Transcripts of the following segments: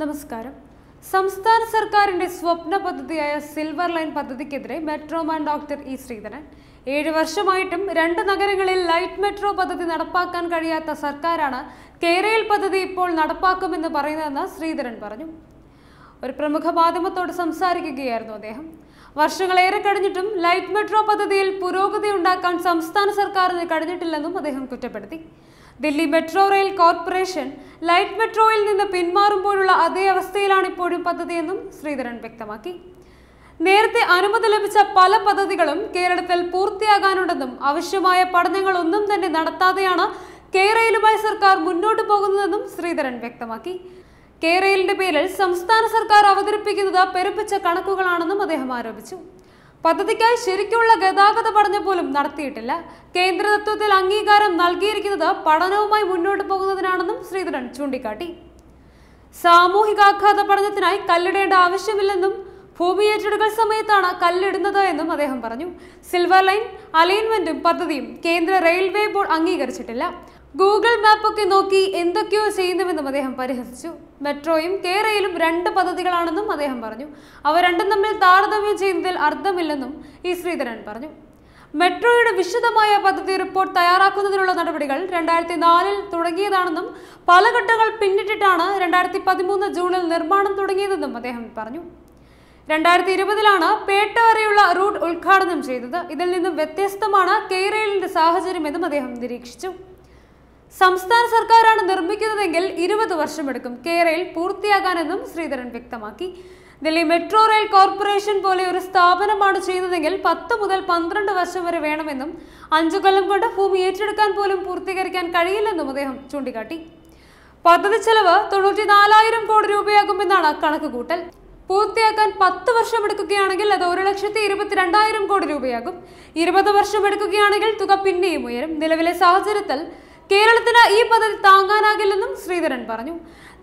നമസ്കാരം സംസ്ഥാന സർക്കാരിന്റെ സ്വപ്ന പദ്ധതിയായ സിൽവർ ലൈൻ പദ്ധതിക്കെതിരെ മെട്രോമാൻ ഡോക്ടർ ഇ ശ്രീധരൻ ഏഴ് വർഷമായിട്ടും രണ്ട് നഗരങ്ങളിൽ ലൈറ്റ് മെട്രോ പദ്ധതി നടപ്പാക്കാൻ കഴിയാത്ത സർക്കാരാണ് കേരയിൽ പദ്ധതി ഇപ്പോൾ നടപ്പാക്കുമെന്ന് പറയുന്നതെന്ന് ശ്രീധരൻ പറഞ്ഞു ഒരു പ്രമുഖ മാധ്യമത്തോട് സംസാരിക്കുകയായിരുന്നു അദ്ദേഹം വർഷങ്ങളേറെ കഴിഞ്ഞിട്ടും ലൈറ്റ് മെട്രോ പദ്ധതിയിൽ പുരോഗതി ഉണ്ടാക്കാൻ സംസ്ഥാന സർക്കാരിന് കഴിഞ്ഞിട്ടില്ലെന്നും അദ്ദേഹം കുറ്റപ്പെടുത്തി Delhi metro rail corporation light മെട്രോയിൽ നിന്ന് പിന്മാറുമ്പോഴുള്ള അതേ അവസ്ഥയിലാണ് ഇപ്പോഴും പദ്ധതിയെന്നും ശ്രീധരൻ വ്യക്തമാക്കി നേരത്തെ അനുമതി ലഭിച്ച പല പദ്ധതികളും കേരളത്തിൽ പൂർത്തിയാകാനുണ്ടെന്നും ആവശ്യമായ പഠനങ്ങളൊന്നും തന്നെ നടത്താതെയാണ് കേരളയിലുമായി സർക്കാർ മുന്നോട്ട് പോകുന്നതെന്നും ശ്രീധരൻ വ്യക്തമാക്കി കേരളിന്റെ പേരിൽ സംസ്ഥാന സർക്കാർ അവതരിപ്പിക്കുന്നത് പെരുപ്പിച്ച കണക്കുകളാണെന്നും അദ്ദേഹം ആരോപിച്ചു പദ്ധതിക്കായി ശരിക്കുള്ള ഗതാഗത പഠനം പോലും നടത്തിയിട്ടില്ല കേന്ദ്ര തത്വത്തിൽ അംഗീകാരം നൽകിയിരിക്കുന്നത് പഠനവുമായി മുന്നോട്ട് പോകുന്നതിനാണെന്നും ശ്രീധരൻ ചൂണ്ടിക്കാട്ടി സാമൂഹികാഘാത പഠനത്തിനായി കല്ലിടേണ്ട ആവശ്യമില്ലെന്നും ഭൂമി ഏറ്റെടുക്കൽ സമയത്താണ് കല്ലിടുന്നത് എന്നും അദ്ദേഹം പറഞ്ഞു സിൽവർ ലൈൻ അലൈൻമെന്റും പദ്ധതിയും കേന്ദ്ര റെയിൽവേ ബോർഡ് അംഗീകരിച്ചിട്ടില്ല ഗൂഗിൾ മാപ്പൊക്കെ നോക്കി എന്തൊക്കെയോ ചെയ്യുന്നുവെന്നും അദ്ദേഹം പരിഹസിച്ചു മെട്രോയും കെ റെയിലും രണ്ട് പദ്ധതികളാണെന്നും അദ്ദേഹം പറഞ്ഞു അവ രണ്ടും തമ്മിൽ താരതമ്യം ചെയ്യുന്നതിൽ അർത്ഥമില്ലെന്നും ഇ ശ്രീധരൻ പറഞ്ഞു മെട്രോയുടെ വിശദമായ പദ്ധതി റിപ്പോർട്ട് തയ്യാറാക്കുന്നതിനുള്ള നടപടികൾ രണ്ടായിരത്തി നാലിൽ തുടങ്ങിയതാണെന്നും പല ഘട്ടങ്ങൾ പിന്നിട്ടിട്ടാണ് രണ്ടായിരത്തി പതിമൂന്ന് ജൂണിൽ നിർമ്മാണം തുടങ്ങിയതെന്നും അദ്ദേഹം പറഞ്ഞു രണ്ടായിരത്തി ഇരുപതിലാണ് പേട്ട വരെയുള്ള റൂട്ട് ഉദ്ഘാടനം ചെയ്തത് ഇതിൽ നിന്നും വ്യത്യസ്തമാണ് കെയ്റെയിലിന്റെ സാഹചര്യമെന്നും അദ്ദേഹം നിരീക്ഷിച്ചു സംസ്ഥാന സർക്കാരാണ് നിർമ്മിക്കുന്നതെങ്കിൽ ഇരുപത് വർഷമെടുക്കും കേരയിൽ പൂർത്തിയാകാനെന്നും ശ്രീധരൻ വ്യക്തമാക്കി ദില്ലി മെട്രോ റെയിൽ കോർപ്പറേഷൻ പോലെ ഒരു സ്ഥാപനമാണ് ചെയ്യുന്നതെങ്കിൽ പത്ത് മുതൽ പന്ത്രണ്ട് വർഷം വരെ വേണമെന്നും അഞ്ചു കൊല്ലം കൊണ്ട് ഭൂമി ഏറ്റെടുക്കാൻ പോലും പൂർത്തീകരിക്കാൻ കഴിയില്ലെന്നും അദ്ദേഹം ചൂണ്ടിക്കാട്ടി പദ്ധതി ചെലവ് തൊണ്ണൂറ്റിനാലായിരം കോടി രൂപയാകുമെന്നാണ് കൂട്ടൽ പൂർത്തിയാക്കാൻ പത്ത് വർഷമെടുക്കുകയാണെങ്കിൽ അത് ഒരു ലക്ഷത്തി ഇരുപത്തിരണ്ടായിരം കോടി രൂപയാകും ഇരുപത് വർഷമെടുക്കുകയാണെങ്കിൽ തുക പിന്നെയും ഉയരും നിലവിലെ സാഹചര്യത്തിൽ കേരളത്തിന് ഈ പദ്ധതി താങ്ങാനാകില്ലെന്നും ശ്രീധരൻ പറഞ്ഞു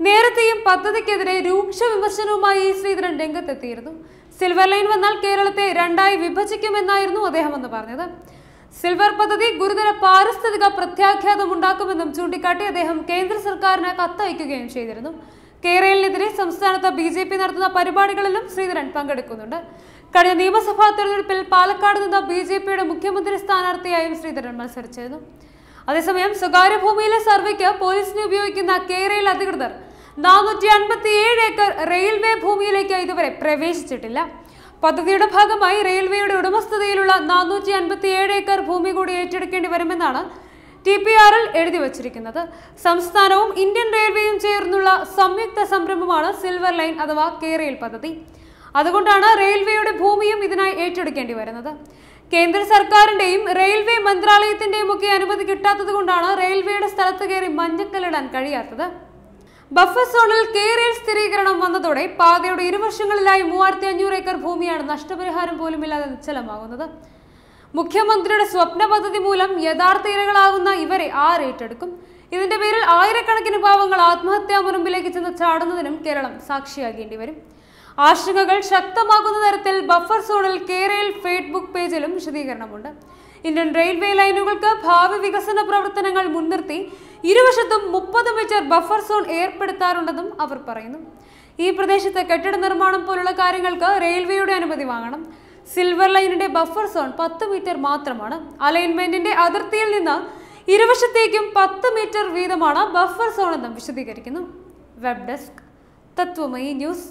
നേരത്തെയും പദ്ധതിക്കെതിരെ രൂക്ഷ വിമർശനവുമായി ശ്രീധരൻ രംഗത്തെത്തിയിരുന്നു സിൽവർ ലൈൻ വന്നാൽ കേരളത്തെ രണ്ടായി വിഭജിക്കുമെന്നായിരുന്നു അദ്ദേഹം എന്ന് പറഞ്ഞത് സിൽവർ പദ്ധതി ഗുരുതര പാരിസ്ഥിതിക ഉണ്ടാക്കുമെന്നും ചൂണ്ടിക്കാട്ടി അദ്ദേഹം കേന്ദ്ര സർക്കാരിന് കത്തയക്കുകയും ചെയ്തിരുന്നു കേരളിനെതിരെ സംസ്ഥാനത്ത് ബി ജെ പി നടത്തുന്ന പരിപാടികളിലും ശ്രീധരൻ പങ്കെടുക്കുന്നുണ്ട് കഴിഞ്ഞ നിയമസഭാ തെരഞ്ഞെടുപ്പിൽ പാലക്കാട് നിന്ന് ബി ജെ പിയുടെ മുഖ്യമന്ത്രി സ്ഥാനാർത്ഥിയായും ശ്രീധരൻ മത്സരിച്ചിരുന്നു അതേസമയം സ്വകാര്യ ഭൂമിയിലെ സർവേക്ക് പോലീസിനെ ഉപയോഗിക്കുന്ന കേരയിൽ അധികൃതർ നാനൂറ്റി അൻപത്തി ഏഴ് ഏക്കർ റെയിൽവേ ഭൂമിയിലേക്ക് ഇതുവരെ പ്രവേശിച്ചിട്ടില്ല പദ്ധതിയുടെ ഭാഗമായി റെയിൽവേയുടെ ഉടമസ്ഥതയിലുള്ള നാനൂറ്റി അൻപത്തി ഏഴ് ഏക്കർ ഭൂമി കൂടി ഏറ്റെടുക്കേണ്ടി വരുമെന്നാണ് ടി പി ആറിൽ എഴുതി വച്ചിരിക്കുന്നത് സംസ്ഥാനവും ഇന്ത്യൻ റെയിൽവേയും ചേർന്നുള്ള സംയുക്ത സംരംഭമാണ് സിൽവർ ലൈൻ അഥവാ കേരയിൽ പദ്ധതി അതുകൊണ്ടാണ് റെയിൽവേയുടെ ഭൂമിയും ഇതിനായി ഏറ്റെടുക്കേണ്ടി വരുന്നത് കേന്ദ്ര സർക്കാരിന്റെയും റെയിൽവേ മന്ത്രാലയത്തിന്റെയും ഒക്കെ അനുമതി കിട്ടാത്തത് കൊണ്ടാണ് റെയിൽവേയുടെ സ്ഥലത്ത് കയറി മഞ്ഞക്കല്ലിടാൻ കഴിയാത്തത് ബഫർ സോണിൽ കേരയിൽ സ്ഥിരീകരണം വന്നതോടെ പാതയുടെ ഇരുവർഷങ്ങളിലായി മൂവായിരത്തി അഞ്ഞൂറ് ഏക്കർ ഭൂമിയാണ് നഷ്ടപരിഹാരം പോലും ഇല്ലാതെ നിശ്ചലമാകുന്നത് മുഖ്യമന്ത്രിയുടെ സ്വപ്ന പദ്ധതി മൂലം യഥാർത്ഥ ഇരകളാകുന്ന ഇവരെ ആരേറ്റെടുക്കും ഏറ്റെടുക്കും ഇതിന്റെ പേരിൽ ആയിരക്കണക്കിന് പാവങ്ങൾ ആത്മഹത്യാ മുറമ്പിലേക്ക് ചെന്ന് ചാടുന്നതിനും കേരളം സാക്ഷിയാകേണ്ടി വരും ആശങ്കകൾ ശക്തമാകുന്ന തരത്തിൽ ബഫർ സോണിൽ കേരളിൽ ഫേറ്റ്ബുക്ക് വെബ് വിശദീകരണമുണ്ട് ഇന്ത്യൻ റെയിൽവേ ലൈനുകൾക്ക് ഭാവി വികസന പ്രവർത്തനങ്ങൾ മുൻനിർത്തി ഇരുവശത്തും മുപ്പത് മീറ്റർ ബഫർ സോൺ ഏർപ്പെടുത്താറുണ്ടെന്നും അവർ പറയുന്നു ഈ പ്രദേശത്തെ കെട്ടിട നിർമ്മാണം പോലുള്ള കാര്യങ്ങൾക്ക് റെയിൽവേയുടെ അനുമതി വാങ്ങണം സിൽവർ ലൈനിന്റെ ബഫർ സോൺ പത്ത് മീറ്റർ മാത്രമാണ് അലൈൻമെന്റിന്റെ അതിർത്തിയിൽ നിന്ന് ഇരുവശത്തേക്കും പത്ത് മീറ്റർ വീതമാണ് ബഫർ സോൺ എന്നും വിശദീകരിക്കുന്നു വെബ് ഡെസ്ക് തത്വമയി ന്യൂസ്